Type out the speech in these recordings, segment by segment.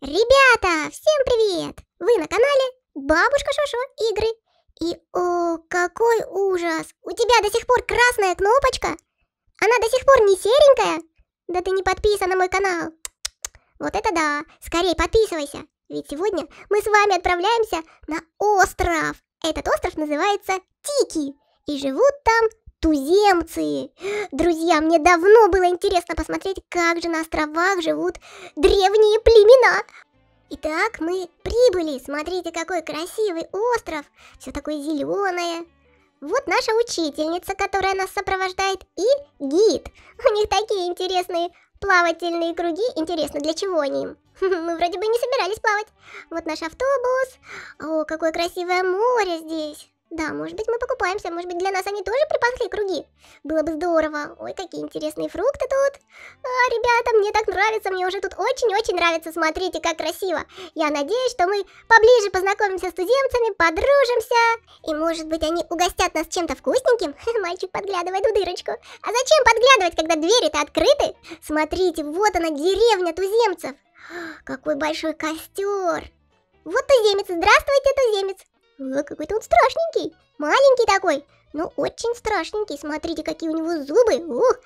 Ребята, всем привет! Вы на канале Бабушка Шошо Игры. И о, какой ужас! У тебя до сих пор красная кнопочка? Она до сих пор не серенькая? Да ты не подписан на мой канал. Вот это да! Скорей подписывайся! Ведь сегодня мы с вами отправляемся на остров. Этот остров называется Тики. И живут там туземцы. Друзья, мне давно было интересно посмотреть, как же на островах живут древние племена. Итак, мы прибыли. Смотрите, какой красивый остров. Все такое зеленое. Вот наша учительница, которая нас сопровождает, и гид. У них такие интересные плавательные круги. Интересно, для чего они им? Мы вроде бы не собирались плавать. Вот наш автобус. О, какое красивое море здесь. Да, может быть мы покупаемся, может быть для нас они тоже припасли круги. Было бы здорово. Ой, какие интересные фрукты тут. А, ребята, мне так нравится, мне уже тут очень-очень нравится. Смотрите, как красиво. Я надеюсь, что мы поближе познакомимся с туземцами, подружимся. И может быть они угостят нас чем-то вкусненьким? Мальчик подглядывает в дырочку. А зачем подглядывать, когда двери-то открыты? Смотрите, вот она деревня туземцев. Какой большой костер. Вот туземец, здравствуйте, туземец. Какой-то он страшненький, маленький такой, но ну, очень страшненький. Смотрите, какие у него зубы. Ух!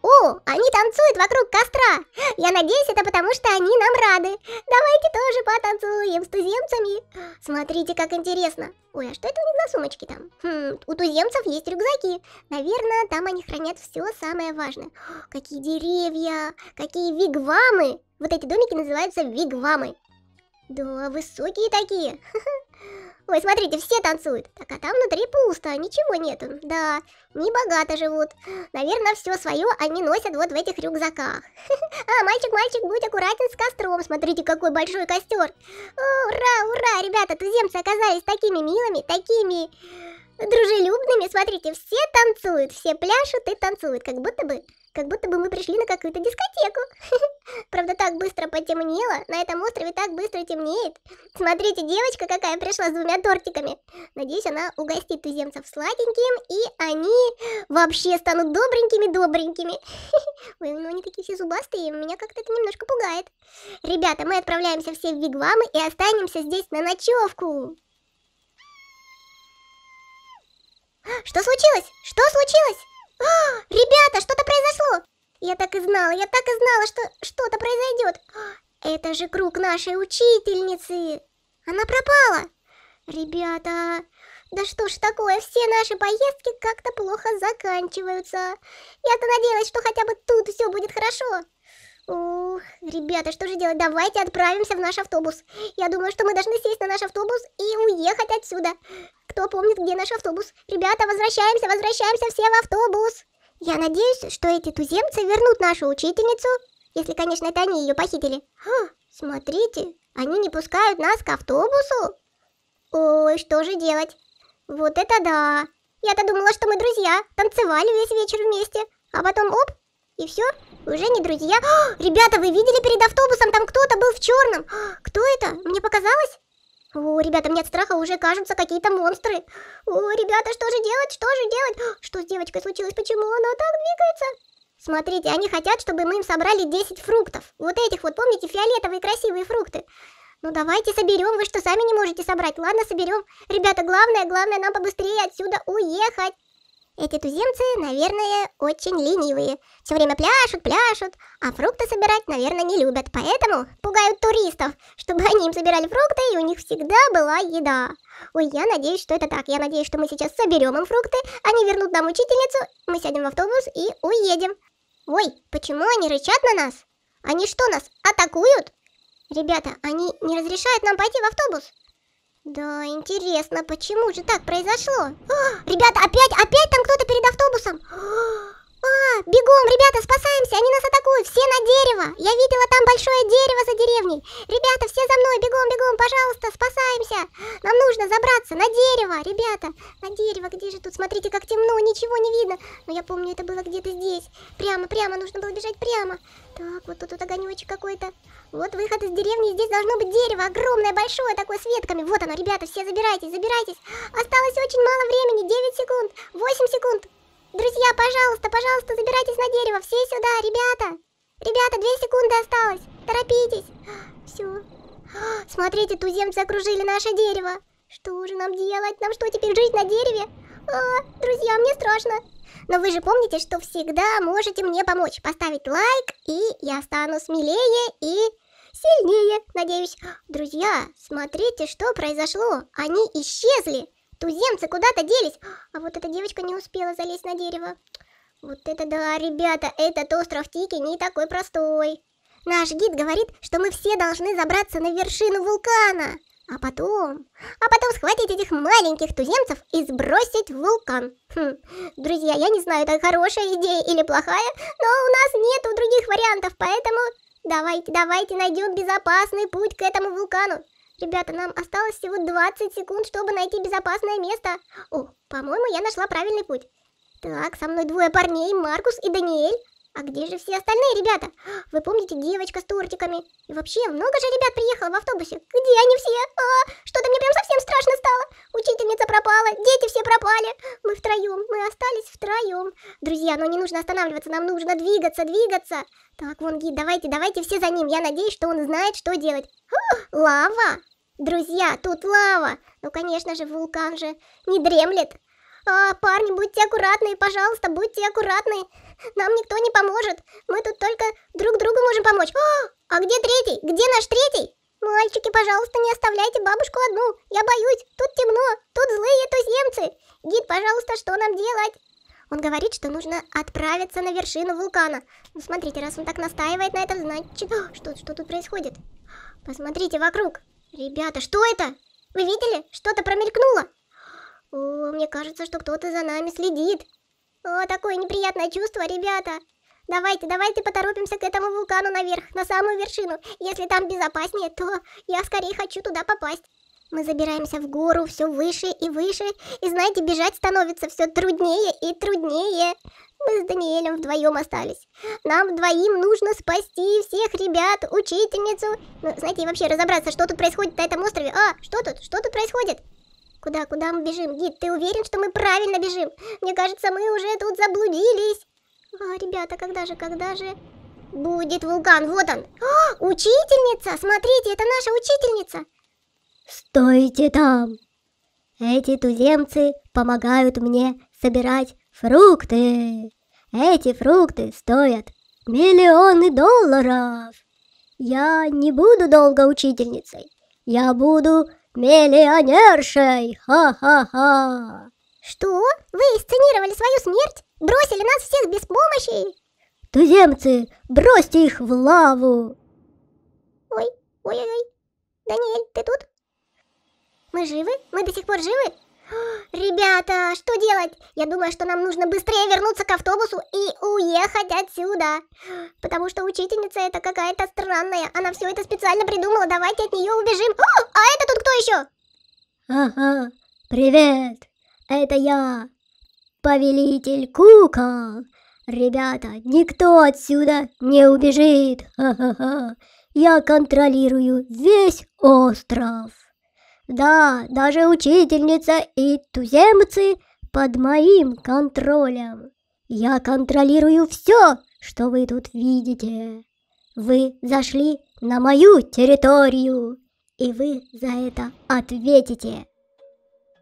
О, они танцуют вокруг костра. Я надеюсь, это потому, что они нам рады. Давайте тоже потанцуем с туземцами. Смотрите, как интересно. Ой, а что это у них за сумочки там? Хм, у туземцев есть рюкзаки. Наверное, там они хранят все самое важное. О, какие деревья, какие вигвамы. Вот эти домики называются вигвамы. Да, высокие такие. Ой, смотрите, все танцуют. Так, а там внутри пусто, ничего нету. Да, не богато живут. Наверное, все свое они носят вот в этих рюкзаках. А, мальчик, мальчик, будь аккуратен с костром. Смотрите, какой большой костер. Ура, ура, ребята, туземцы оказались такими милыми, такими дружелюбными. Смотрите, все танцуют, все пляшут и танцуют, как будто бы, как будто бы мы пришли на какую-то дискотеку. быстро потемнело. На этом острове так быстро темнеет. Смотрите, девочка какая пришла с двумя тортиками. Надеюсь, она угостит туземцев сладеньким, и они вообще станут добренькими-добренькими. Вы, ну, они такие все зубастые, меня как-то это немножко пугает. Ребята, мы отправляемся все в Вигвамы и останемся здесь на ночевку. Что случилось? Что случилось? А, ребята, так и знала, я так и знала, что что-то произойдет. Это же круг нашей учительницы. Она пропала. Ребята, да что ж такое, все наши поездки как-то плохо заканчиваются. Я-то надеялась, что хотя бы тут все будет хорошо. Ух, ребята, что же делать? Давайте отправимся в наш автобус. Я думаю, что мы должны сесть на наш автобус и уехать отсюда. Кто помнит, где наш автобус? Ребята, возвращаемся, возвращаемся все в автобус. Я надеюсь, что эти туземцы вернут нашу учительницу, если, конечно, это они ее похитили. Ха, смотрите, они не пускают нас к автобусу. Ой, что же делать? Вот это да! Я-то думала, что мы друзья, танцевали весь вечер вместе, а потом оп, и все, уже не друзья. О, а, ребята, вы видели перед автобусом, там кто-то был в черном. А, кто это? Мне показалось? О, ребята, мне от страха уже кажутся какие-то монстры. О, ребята, что же делать, что же делать? Что с девочкой случилось, почему она так двигается? Смотрите, они хотят, чтобы мы им собрали 10 фруктов. Вот этих вот, помните, фиолетовые красивые фрукты. Ну давайте соберем, вы что, сами не можете собрать? Ладно, соберем. Ребята, главное, главное нам побыстрее отсюда уехать. Эти туземцы, наверное, очень ленивые. Все время пляшут, пляшут, а фрукты собирать, наверное, не любят. Поэтому пугают туристов, чтобы они им собирали фрукты, и у них всегда была еда. Ой, я надеюсь, что это так. Я надеюсь, что мы сейчас соберем им фрукты, они вернут нам учительницу, мы сядем в автобус и уедем. Ой, почему они рычат на нас? Они что, нас атакуют? Ребята, они не разрешают нам пойти в автобус. Да, интересно, почему же так произошло? А, ребята, опять, опять там кто-то перед автобусом. А, бегом, ребята, спасаемся, они нас атакуют, все на дерево. Я видела там большое дерево за деревней. Ребята, все за мной, бегом, бегом, пожалуйста, спасаемся. Нам нужно забраться на дерево, ребята. На дерево, где же тут, смотрите, как темно, ничего не видно. Но я помню, это было где-то здесь. Прямо, прямо, нужно было бежать прямо. Так, вот тут вот огонечек какой-то. Вот выход из деревни, здесь должно быть дерево, огромное, большое, такое с ветками. Вот оно, ребята, все забирайтесь, забирайтесь. Осталось очень мало времени, 9 секунд, 8 секунд. Друзья, пожалуйста, пожалуйста, забирайтесь на дерево, все сюда, ребята. Ребята, 2 секунды осталось, торопитесь. Все. Смотрите, туземцы окружили наше дерево. Что же нам делать? Нам что, теперь жить на дереве? А, друзья, мне страшно. Но вы же помните, что всегда можете мне помочь. Поставить лайк, и я стану смелее и сильнее, надеюсь. Друзья, смотрите, что произошло. Они исчезли. Туземцы куда-то делись. А вот эта девочка не успела залезть на дерево. Вот это да, ребята, этот остров Тики не такой простой. Наш гид говорит, что мы все должны забраться на вершину вулкана. А потом... А потом схватить этих маленьких туземцев и сбросить в вулкан. Хм, друзья, я не знаю, это хорошая идея или плохая, но у нас нету других вариантов, поэтому давайте, давайте найдем безопасный путь к этому вулкану. Ребята, нам осталось всего 20 секунд, чтобы найти безопасное место. О, по-моему, я нашла правильный путь. Так, со мной двое парней, Маркус и Даниэль. А где же все остальные ребята? Вы помните девочка с тортиками? И вообще, много же ребят приехало в автобусе. Где они все? А, что-то мне прям совсем страшно стало. Учительница пропала, дети все пропали. Мы втроем, мы остались втроем. Друзья, но не нужно останавливаться, нам нужно двигаться, двигаться. Так, вон гид, давайте, давайте все за ним. Я надеюсь, что он знает, что делать. Фух, лава! Друзья, тут лава. Ну, конечно же, вулкан же не дремлет. А, парни, будьте аккуратны, пожалуйста, будьте аккуратны. Нам никто не поможет. Мы тут только друг другу можем помочь. О, а, а где третий? Где наш третий? Мальчики, пожалуйста, не оставляйте бабушку одну. Я боюсь. Тут темно. Тут злые туземцы. Гид, пожалуйста, что нам делать? Он говорит, что нужно отправиться на вершину вулкана. Ну, смотрите, раз он так настаивает на этом, значит... О, а, что, что тут происходит? Посмотрите вокруг. Ребята, что это? Вы видели? Что-то промелькнуло. О, мне кажется, что кто-то за нами следит. О, такое неприятное чувство, ребята. Давайте, давайте поторопимся к этому вулкану наверх, на самую вершину. Если там безопаснее, то я скорее хочу туда попасть. Мы забираемся в гору все выше и выше, и знаете, бежать становится все труднее и труднее. Мы с Даниэлем вдвоем остались. Нам двоим нужно спасти всех ребят, учительницу. Ну, знаете, и вообще разобраться, что тут происходит на этом острове. А, что тут? Что тут происходит? Куда, куда мы бежим? Гид, ты уверен, что мы правильно бежим? Мне кажется, мы уже тут заблудились. А, ребята, когда же, когда же будет вулкан? Вот он. А, учительница! Смотрите, это наша учительница. Стойте там. Эти туземцы помогают мне собирать фрукты. Эти фрукты стоят миллионы долларов. Я не буду долго учительницей. Я буду миллионершей! Ха-ха-ха!» «Что? Вы инсценировали свою смерть? Бросили нас всех без помощи?» «Туземцы, бросьте их в лаву!» «Ой, ой-ой-ой! Даниэль, ты тут? Мы живы? Мы до сих пор живы?» Ребята, что делать? Я думаю, что нам нужно быстрее вернуться к автобусу и уехать отсюда. Потому что учительница это какая-то странная. Она все это специально придумала. Давайте от нее убежим. О, а, а это тут кто еще? Ага, привет. Это я, повелитель кукол. Ребята, никто отсюда не убежит. Ха-ха-ха. Я контролирую весь остров. Да, даже учительница и туземцы под моим контролем. Я контролирую все, что вы тут видите. Вы зашли на мою территорию, и вы за это ответите.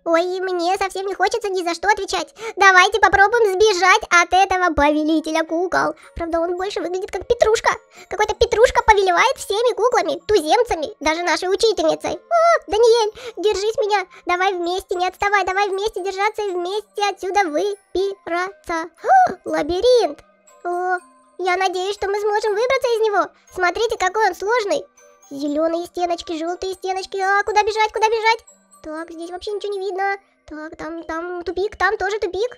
Ой, мне совсем не хочется ни за что отвечать. Давайте попробуем сбежать от этого повелителя кукол. Правда, он больше выглядит как петрушка. Какой-то петрушка повелевает всеми куклами, туземцами, даже нашей учительницей. О, Даниэль, держись меня. Давай вместе, не отставай. Давай вместе держаться и вместе отсюда выпираться. О, лабиринт. О, я надеюсь, что мы сможем выбраться из него. Смотрите, какой он сложный. Зеленые стеночки, желтые стеночки. А, куда бежать, куда бежать? Так, здесь вообще ничего не видно. Так, там, там тупик, там тоже тупик.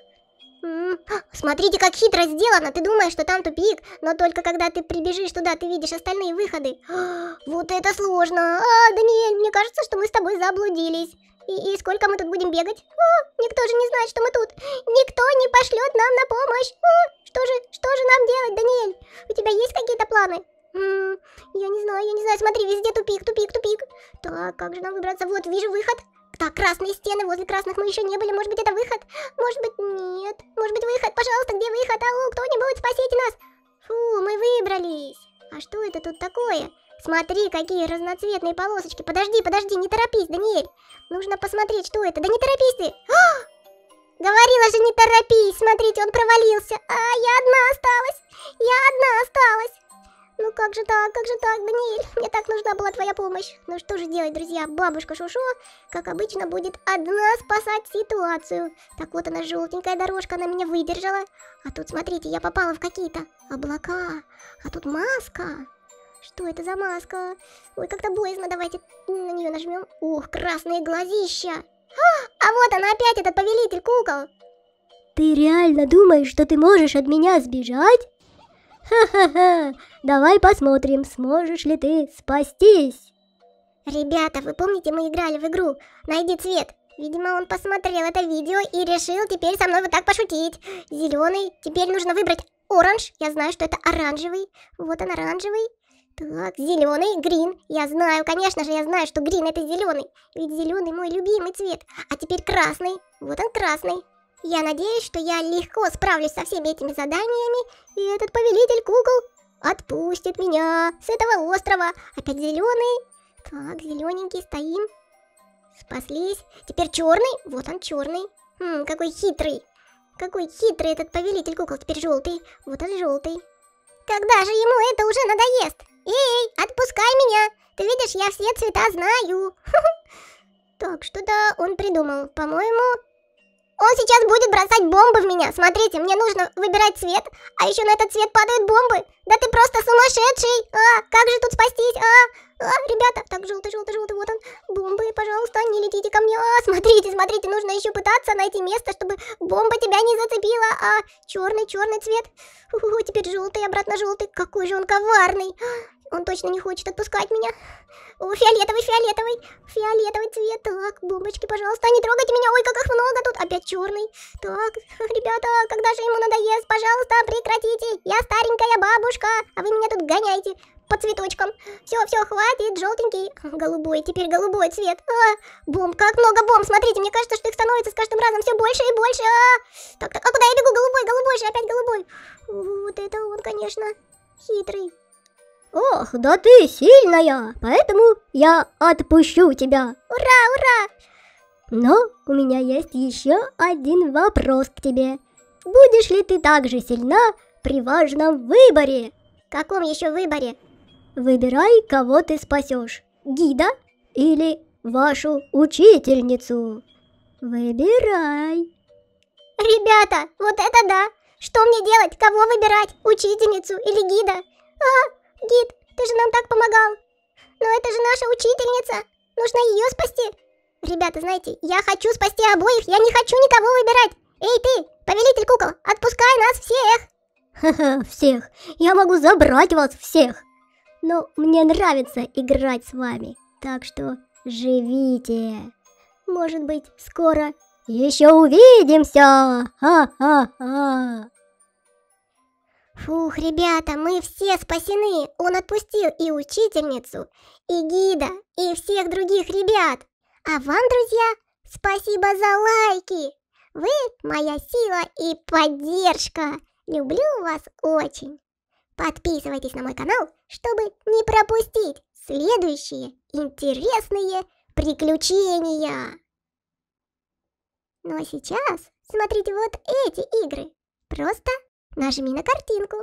смотрите, как хитро сделано. Ты думаешь, что там тупик, но только когда ты прибежишь туда, ты видишь остальные выходы. вот это сложно. А, Даниэль, мне кажется, что мы с тобой заблудились. И, и сколько мы тут будем бегать? О, никто же не знает, что мы тут. Никто не пошлет нам на помощь. О, что же, что же нам делать, Даниэль? У тебя есть какие-то планы? М я не знаю, я не знаю. Смотри, везде тупик, тупик, тупик. Так, как же нам выбраться? Вот, вижу выход. Так, красные стены, возле красных мы еще не были. Может быть, это выход? Может быть, нет. Может быть, выход? Пожалуйста, где выход? Ау, кто-нибудь, спасите нас! Фу, мы выбрались. А что это тут такое? Смотри, какие разноцветные полосочки. Подожди, подожди, не торопись, Даниэль. Нужно посмотреть, что это. Да не торопись ты. А! Говорила же, не торопись. Смотрите, он провалился. А, я одна осталась. Я одна осталась. Ну как же так, как же так, Даниэль? Мне так нужна была твоя помощь. Ну что же делать, друзья? Бабушка Шушо, как обычно, будет одна спасать ситуацию. Так вот она, желтенькая дорожка, она меня выдержала. А тут, смотрите, я попала в какие-то облака. А тут маска. Что это за маска? Ой, как-то боязно, давайте на нее нажмем. Ох, красные глазища. А, а вот она опять, этот повелитель кукол. Ты реально думаешь, что ты можешь от меня сбежать? Ха-ха-ха, давай посмотрим, сможешь ли ты спастись. Ребята, вы помните, мы играли в игру «Найди цвет». Видимо, он посмотрел это видео и решил теперь со мной вот так пошутить. Зеленый, теперь нужно выбрать оранж, я знаю, что это оранжевый. Вот он оранжевый. Так, зеленый, грин. Я знаю, конечно же, я знаю, что грин это зеленый. Ведь зеленый мой любимый цвет. А теперь красный. Вот он красный. Я надеюсь, что я легко справлюсь со всеми этими заданиями, и этот повелитель кукол отпустит меня с этого острова. Опять зеленый. Так, зелененький, стоим. Спаслись. Теперь черный. Вот он, черный. Хм, какой хитрый. Какой хитрый этот повелитель кукол. Теперь желтый. Вот он, желтый. Когда же ему это уже надоест? Эй, отпускай меня. Ты видишь, я все цвета знаю. Так, что-то он придумал. По-моему, он сейчас будет бросать бомбы в меня. Смотрите, мне нужно выбирать цвет, а еще на этот цвет падают бомбы. Да ты просто сумасшедший! А, как же тут спастись? А, а, ребята, так, желтый, желтый, желтый, вот он. Бомбы, пожалуйста, не летите ко мне. А, смотрите, смотрите, нужно еще пытаться найти место, чтобы бомба тебя не зацепила. А, черный, черный цвет. Фу, теперь желтый, обратно желтый. Какой же он коварный. Он точно не хочет отпускать меня. О, фиолетовый, фиолетовый, фиолетовый цвет. Так, бомбочки, пожалуйста, не трогайте меня. Ой, как их много тут. Опять черный. Так, ребята, когда же ему надоест? Пожалуйста, прекратите. Я старенькая бабушка, а вы меня тут гоняете по цветочкам. Все, все, хватит, желтенький, голубой, теперь голубой цвет. А, бомб, как много бомб, смотрите, мне кажется, что их становится с каждым разом все больше и больше. А, так, так, а куда я бегу? Голубой, голубой же, опять голубой. Вот это он, конечно, хитрый. Ох, да ты сильная, поэтому я отпущу тебя. Ура, ура! Но у меня есть еще один вопрос к тебе. Будешь ли ты так же сильна при важном выборе? Каком еще выборе? Выбирай, кого ты спасешь. Гида или вашу учительницу. Выбирай. Ребята, вот это да! Что мне делать? Кого выбирать? Учительницу или гида? А, гид, ты же нам так помогал. Но это же наша учительница. Нужно ее спасти. Ребята, знаете, я хочу спасти обоих, я не хочу никого выбирать. Эй ты, повелитель кукол, отпускай нас всех. Ха-ха, всех. Я могу забрать вас всех но мне нравится играть с вами, так что живите. Может быть, скоро еще увидимся! Ха-ха-ха! Фух, ребята, мы все спасены! Он отпустил и учительницу, и гида, и всех других ребят! А вам, друзья, спасибо за лайки! Вы моя сила и поддержка! Люблю вас очень! Подписывайтесь на мой канал чтобы не пропустить следующие интересные приключения. Ну а сейчас смотрите вот эти игры. Просто нажми на картинку